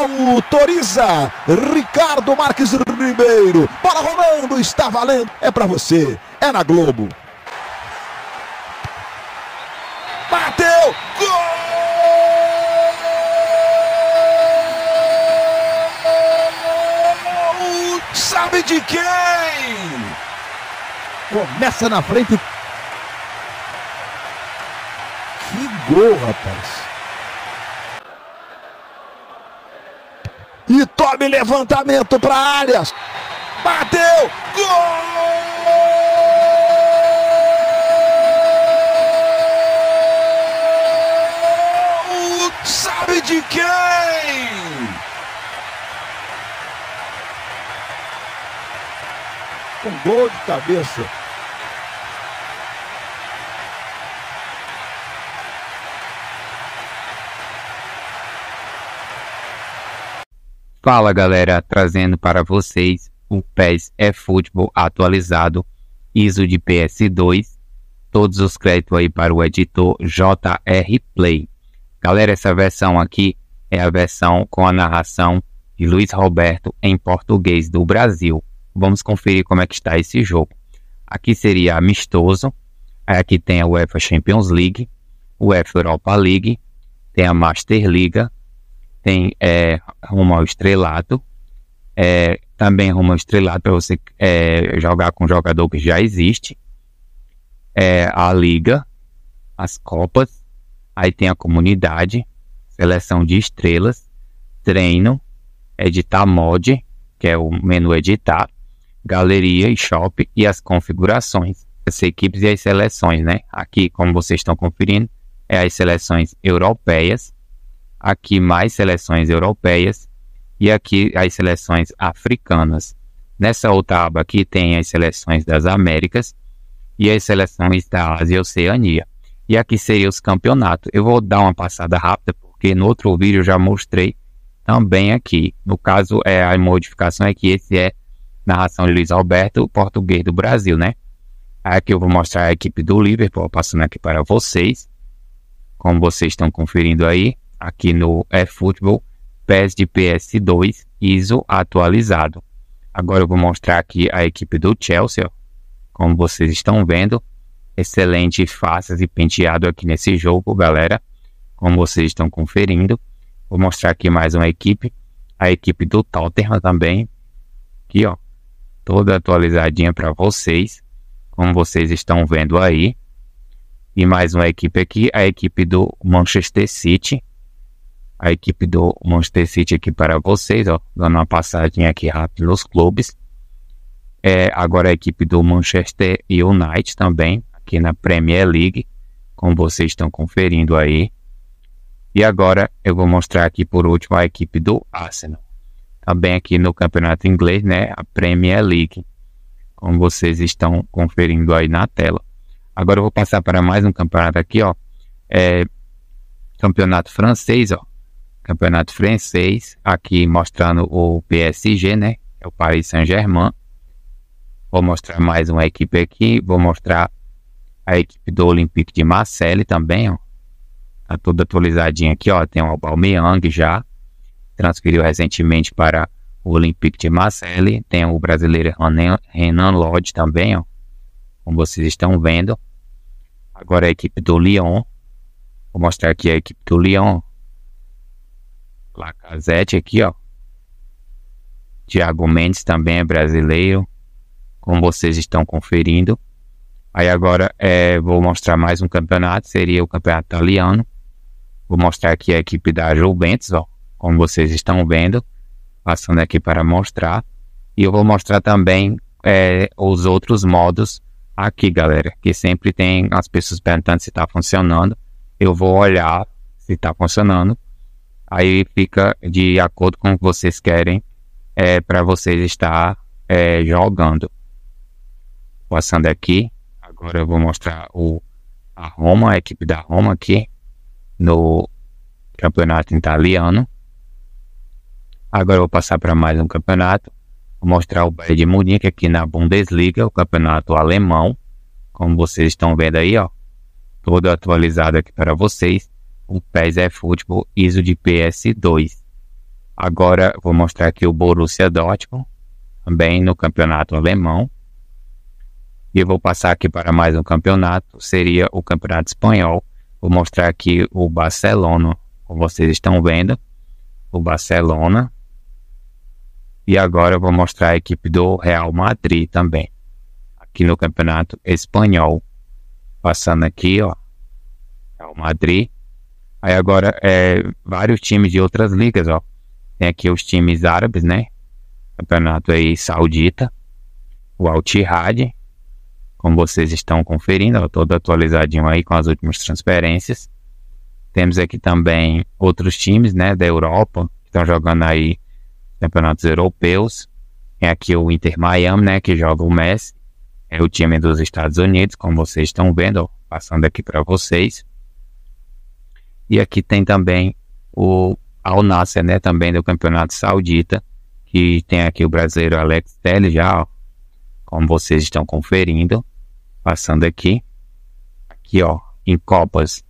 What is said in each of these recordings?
autoriza Ricardo Marques Ribeiro. Bola rolando, está valendo. É para você, é na Globo. Bateu! Gol! Sabe de quem? Começa na frente. Que gol, rapaz. e tome levantamento para áreas. Bateu! Gol! sabe de quem? Com um gol de cabeça Fala galera, trazendo para vocês o PES é Futebol atualizado, ISO de PS2. Todos os créditos aí para o editor JR Play. Galera, essa versão aqui é a versão com a narração de Luiz Roberto em português do Brasil. Vamos conferir como é que está esse jogo. Aqui seria amistoso. Aqui tem a UEFA Champions League, UEFA Europa League, tem a Master Liga, tem é, rumo estrelado, é, também rumo estrelado para você é, jogar com um jogador que já existe, é, a liga, as copas, aí tem a comunidade, seleção de estrelas, treino, editar mod, que é o menu editar, galeria e shop e as configurações, as equipes e as seleções, né? Aqui, como vocês estão conferindo, é as seleções europeias, aqui mais seleções europeias e aqui as seleções africanas. Nessa outra aba aqui tem as seleções das Américas e as seleções da Ásia e Oceania. E aqui seria os campeonatos. Eu vou dar uma passada rápida porque no outro vídeo eu já mostrei também aqui. No caso, é a modificação é que esse é narração de Luiz Alberto, português do Brasil, né? Aqui eu vou mostrar a equipe do Liverpool passando aqui para vocês. Como vocês estão conferindo aí aqui no eFootball, PES de PS2 ISO atualizado. Agora eu vou mostrar aqui a equipe do Chelsea, como vocês estão vendo. Excelente faces e penteado aqui nesse jogo, galera, como vocês estão conferindo. Vou mostrar aqui mais uma equipe, a equipe do Tottenham também, aqui ó, toda atualizadinha para vocês, como vocês estão vendo aí. E mais uma equipe aqui, a equipe do Manchester City, a equipe do Manchester City aqui para vocês, ó, dando uma passadinha aqui rápida nos clubes. É, agora a equipe do Manchester United também, aqui na Premier League, como vocês estão conferindo aí. E agora eu vou mostrar aqui por último a equipe do Arsenal. Também tá aqui no campeonato inglês, né? A Premier League, como vocês estão conferindo aí na tela. Agora eu vou passar para mais um campeonato aqui, ó. É, campeonato francês, ó campeonato francês, aqui mostrando o PSG, né? É o Paris Saint-Germain. Vou mostrar mais uma equipe aqui, vou mostrar a equipe do Olympique de Marseille também, ó. Tá tudo atualizadinho aqui, ó. Tem o Aubameyang já, transferiu recentemente para o Olympique de Marseille. Tem o brasileiro Renan Lodge também, ó. Como vocês estão vendo. Agora a equipe do Lyon. Vou mostrar aqui a equipe do Lyon. Lacazette aqui, ó. Thiago Mendes também é brasileiro, como vocês estão conferindo. Aí agora é, vou mostrar mais um campeonato, seria o campeonato italiano. Vou mostrar aqui a equipe da Juventus, ó, como vocês estão vendo, passando aqui para mostrar. E eu vou mostrar também é, os outros modos aqui, galera, que sempre tem as pessoas perguntando se está funcionando. Eu vou olhar se está funcionando Aí fica de acordo com o que vocês querem é, para vocês estar é, jogando. Passando aqui, agora eu vou mostrar o, a Roma, a equipe da Roma aqui no campeonato italiano. Agora eu vou passar para mais um campeonato. Vou mostrar o Bayern de Munique aqui na Bundesliga, o campeonato alemão. Como vocês estão vendo aí, ó. Todo atualizado aqui para vocês o PES é futebol ISO de PS2. Agora vou mostrar aqui o Borussia Dortmund, também no campeonato alemão. E eu vou passar aqui para mais um campeonato, seria o campeonato espanhol. Vou mostrar aqui o Barcelona, como vocês estão vendo, o Barcelona. E agora eu vou mostrar a equipe do Real Madrid também, aqui no campeonato espanhol. Passando aqui, ó, Real Madrid. Aí agora, é, vários times de outras ligas, ó. Tem aqui os times árabes, né? Campeonato aí saudita. O Al como vocês estão conferindo, ó, todo atualizadinho aí com as últimas transferências. Temos aqui também outros times, né, da Europa, que estão jogando aí campeonatos europeus. Tem aqui o Inter Miami, né, que joga o Messi. É o time dos Estados Unidos, como vocês estão vendo, ó, passando aqui para vocês. E aqui tem também o Al Nasser, né, também do Campeonato Saudita, que tem aqui o brasileiro Alex Telles já, ó, como vocês estão conferindo, passando aqui. Aqui, ó, em Copas,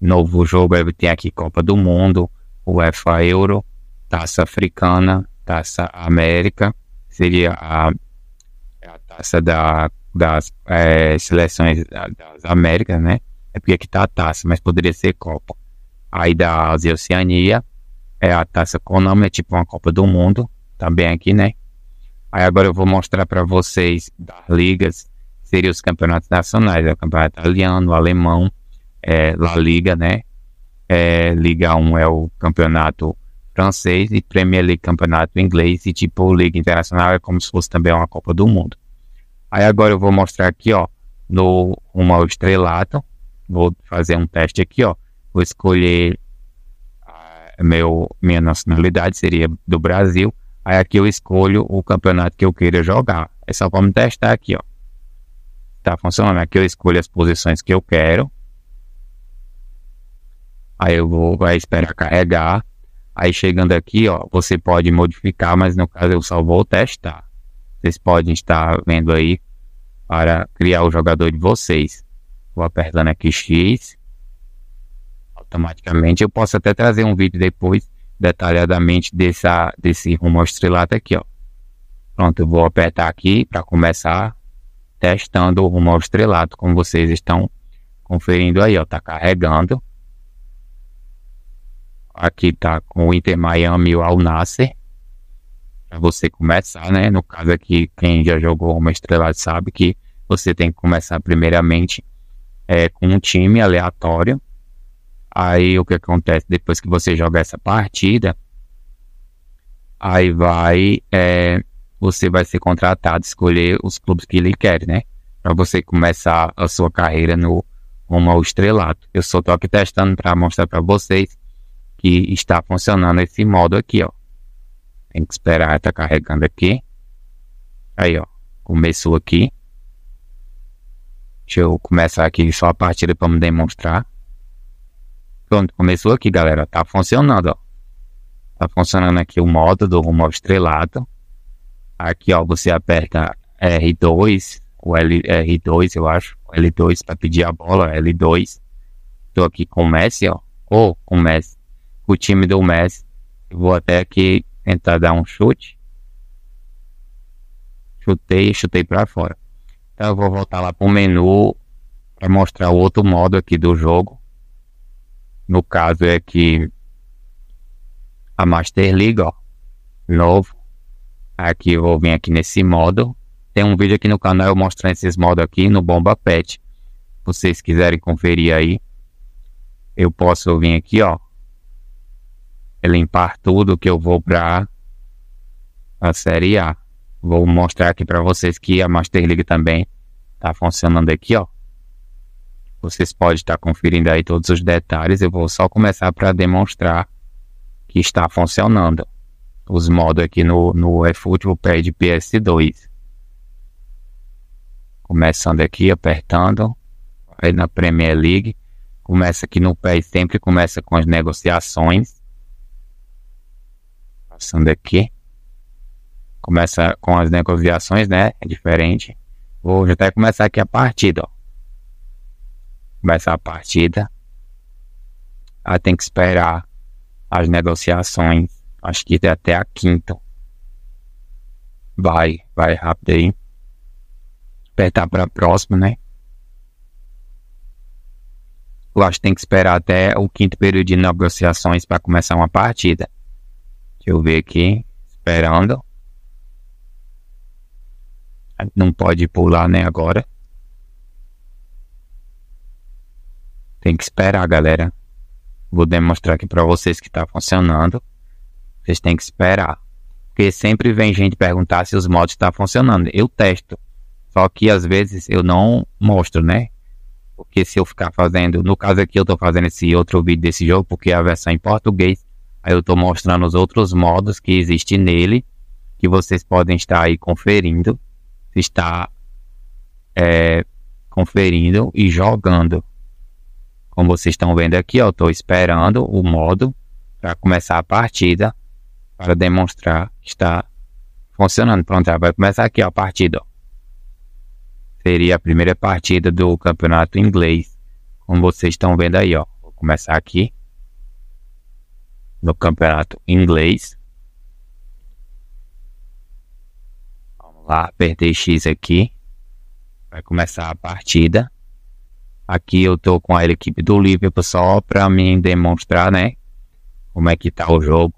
novo jogo, tem aqui Copa do Mundo, UEFA Euro, Taça Africana, Taça América, seria a, é a taça da, das é, seleções das Américas, né? É porque aqui tá a taça, mas poderia ser Copa aí da Ásia e Oceania. É a taça Konami, é tipo uma Copa do Mundo, também tá aqui, né? Aí agora eu vou mostrar para vocês das ligas, seriam os campeonatos nacionais, é o campeonato italiano, alemão, é, La Liga, né? É, Liga 1 é o campeonato francês e Premier League campeonato inglês e tipo Liga Internacional é como se fosse também uma Copa do Mundo. Aí agora eu vou mostrar aqui, ó, no rumo ao estrelato, vou fazer um teste aqui, ó, vou escolher ah, meu, minha nacionalidade, seria do Brasil. Aí aqui eu escolho o campeonato que eu queira jogar. É só me testar aqui, ó. Tá funcionando. Aqui eu escolho as posições que eu quero. Aí eu vou, vai esperar carregar. Aí chegando aqui, ó, você pode modificar, mas no caso eu só vou testar. Vocês podem estar vendo aí para criar o jogador de vocês. Vou apertando aqui X automaticamente. Eu posso até trazer um vídeo depois detalhadamente dessa, desse rumo ao estrelato aqui, ó. Pronto, eu vou apertar aqui para começar testando o rumo ao estrelato, como vocês estão conferindo aí, ó, tá carregando. Aqui tá com o Inter Miami e o Para você começar, né? No caso aqui, quem já jogou uma estrelada sabe que você tem que começar primeiramente é, com um time aleatório Aí o que acontece depois que você joga essa partida? Aí vai, é, você vai ser contratado, escolher os clubes que ele quer, né? Para você começar a sua carreira no rumo ao estrelato. Eu só tô aqui testando para mostrar para vocês que está funcionando esse modo aqui, ó. Tem que esperar, tá carregando aqui. Aí, ó, começou aqui. Deixa eu começar aqui só a partida para me demonstrar. Pronto, começou aqui, galera. Tá funcionando, ó. Tá funcionando aqui o modo do rumo estrelado. Aqui, ó, você aperta R2, o L, R2, eu acho. L2 para pedir a bola, L2. Tô aqui com o Messi, ó. Ou com o Messi. O time do Messi. vou até aqui tentar dar um chute. Chutei, chutei para fora. Então eu vou voltar lá pro menu para mostrar o outro modo aqui do jogo no caso é que a Master League, ó, novo, aqui eu vou vir aqui nesse modo, tem um vídeo aqui no canal mostrando esses modos aqui no Bomba Pet, vocês quiserem conferir aí, eu posso vir aqui, ó, limpar tudo que eu vou para a Série A. Vou mostrar aqui para vocês que a Master League também tá funcionando aqui, ó. Vocês podem estar conferindo aí todos os detalhes. Eu vou só começar para demonstrar que está funcionando os modos aqui no, no eFootball Pad PS2. Começando aqui, apertando, aí na Premier League. Começa aqui no pé e sempre começa com as negociações. Passando aqui. Começa com as negociações, né? É diferente. Vou até começar aqui a partida, ó começar a partida. Aí tem que esperar as negociações, acho que até a quinta. Vai, vai rápido aí. Apertar para próximo, né? Eu acho que tem que esperar até o quinto período de negociações para começar uma partida. Deixa eu ver aqui. Esperando. Não pode pular, né, agora. Tem que esperar, galera. Vou demonstrar aqui para vocês que está funcionando. Vocês têm que esperar. Porque sempre vem gente perguntar se os mods estão tá funcionando. Eu testo. Só que às vezes eu não mostro, né? Porque se eu ficar fazendo. No caso aqui, eu estou fazendo esse outro vídeo desse jogo, porque é a versão em português. Aí eu estou mostrando os outros modos que existem nele. Que vocês podem estar aí conferindo. Está é, conferindo e jogando. Como vocês estão vendo aqui, eu estou esperando o modo para começar a partida para demonstrar que está funcionando. Pronto, já vai começar aqui ó, a partida. Seria a primeira partida do campeonato inglês. Como vocês estão vendo aí, ó. Vou começar aqui no campeonato inglês. Vamos lá, apertei X aqui. Vai começar a partida. Aqui eu tô com a equipe do Liverpool só para me demonstrar, né? Como é que tá o jogo.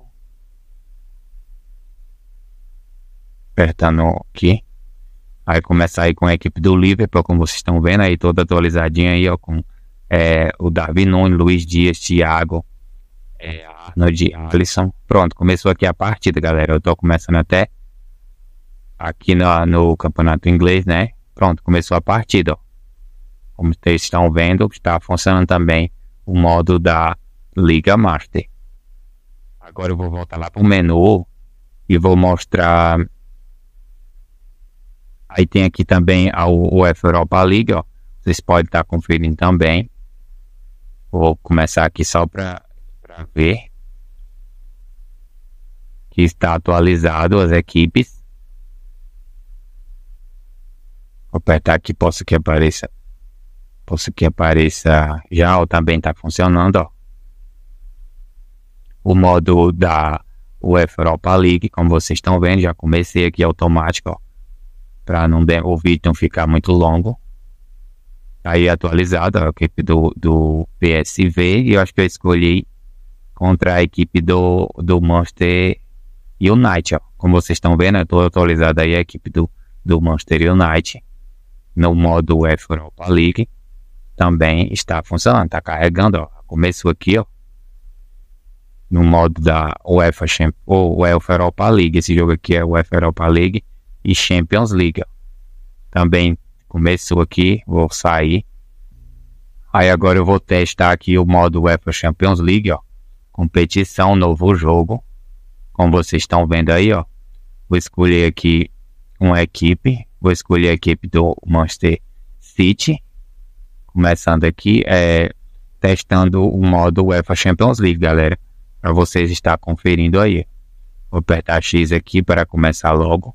Apertando aqui. Aí começa aí com a equipe do Liverpool, como vocês estão vendo aí, toda atualizadinha aí, ó, com é, o Davi Nunes, Luiz Dias, Thiago, é, Arnold, Alisson. Pronto, começou aqui a partida, galera. Eu tô começando até aqui no, no campeonato inglês, né? Pronto, começou a partida, ó como vocês estão vendo, está funcionando também o modo da Liga Master. Agora eu vou voltar lá para o menu e vou mostrar. Aí tem aqui também a UEFA Europa League, ó. vocês podem estar tá conferindo também. Vou começar aqui só para ver que está atualizado as equipes. Vou apertar aqui, posso que apareça Posso que apareça já ou também está funcionando. Ó. O modo da UEFA Europa League, como vocês estão vendo, já comecei aqui automático, para não o vídeo não ficar muito longo. Tá aí atualizado a equipe do, do PSV e eu acho que eu escolhi contra a equipe do, do Manchester United. Ó. Como vocês estão vendo, eu estou atualizado aí a equipe do, do Manchester United no modo UEFA Europa League também está funcionando, está carregando, ó. começou aqui, ó, no modo da UEFA, ou UEFA Europa League, esse jogo aqui é UEFA Europa League e Champions League, ó. também começou aqui, vou sair, aí agora eu vou testar aqui o modo UEFA Champions League, ó, competição, novo jogo, como vocês estão vendo aí, ó, vou escolher aqui uma equipe, vou escolher a equipe do Manchester City, começando aqui é testando o modo UEFA Champions League, galera, para vocês estar conferindo aí. Vou apertar X aqui para começar logo.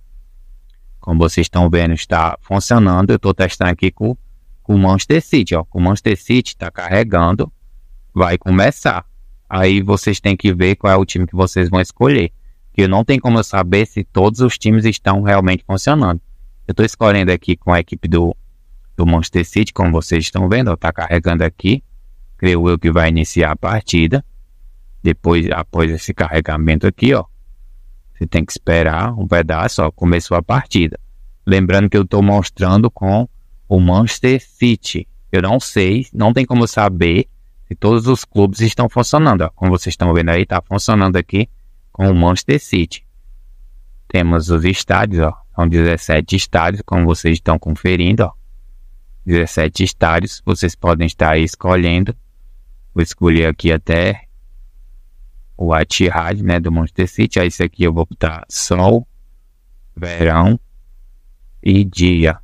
Como vocês estão vendo, está funcionando. Eu estou testando aqui com, com o Manchester City, ó. Com o Manchester City está carregando, vai começar. Aí vocês têm que ver qual é o time que vocês vão escolher. Que não tem como eu saber se todos os times estão realmente funcionando. Eu estou escolhendo aqui com a equipe do do Monster City, como vocês estão vendo, está carregando aqui. Creio eu que vai iniciar a partida. Depois, após esse carregamento aqui, ó, você tem que esperar um pedaço, ó, começou a partida. Lembrando que eu estou mostrando com o Manchester City. Eu não sei, não tem como saber se todos os clubes estão funcionando. Ó. Como vocês estão vendo aí, está funcionando aqui com o Manchester City. Temos os estádios, ó. São 17 estádios, como vocês estão conferindo, ó. 17 estádios. Vocês podem estar escolhendo. Vou escolher aqui até o Atihad, né, do Monster City. Aí esse aqui eu vou botar sol, verão e dia.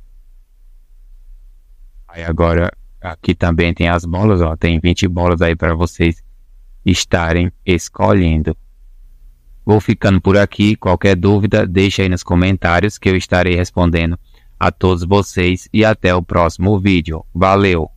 Aí agora aqui também tem as bolas, ó, tem 20 bolas aí para vocês estarem escolhendo. Vou ficando por aqui. Qualquer dúvida, deixa aí nos comentários que eu estarei respondendo a todos vocês e até o próximo vídeo. Valeu!